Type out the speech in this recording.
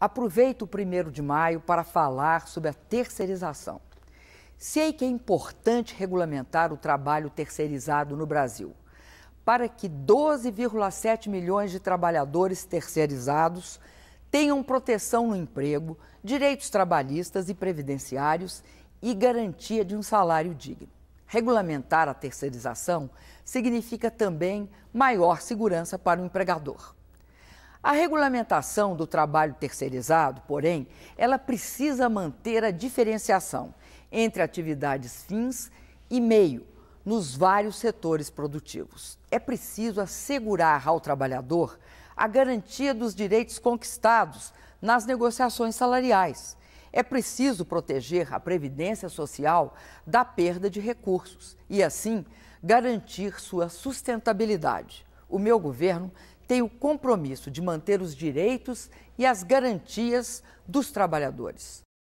aproveito o 1 de maio para falar sobre a terceirização. Sei que é importante regulamentar o trabalho terceirizado no Brasil, para que 12,7 milhões de trabalhadores terceirizados tenham proteção no emprego, direitos trabalhistas e previdenciários e garantia de um salário digno. Regulamentar a terceirização significa também maior segurança para o empregador. A regulamentação do trabalho terceirizado, porém, ela precisa manter a diferenciação entre atividades fins e meio nos vários setores produtivos. É preciso assegurar ao trabalhador a garantia dos direitos conquistados nas negociações salariais. É preciso proteger a previdência social da perda de recursos e, assim, garantir sua sustentabilidade. O meu governo tem o compromisso de manter os direitos e as garantias dos trabalhadores.